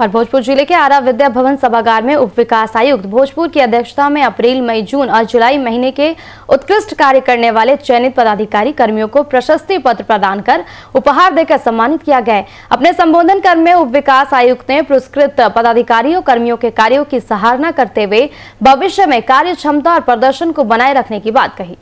और भोजपुर जिले के आरा विद्या भवन सभागार में उप विकास आयुक्त भोजपुर की अध्यक्षता में अप्रैल मई जून और जुलाई महीने के उत्कृष्ट कार्य करने वाले चयनित पदाधिकारी कर्मियों को प्रशस्ति पत्र प्रदान कर उपहार देकर सम्मानित किया गया अपने संबोधन क्रम में उप विकास आयुक्त ने पुरस्कृत पदाधिकारियों कर्मियों के कार्यो की सराहना करते हुए भविष्य में कार्य क्षमता और प्रदर्शन को बनाए रखने की बात कही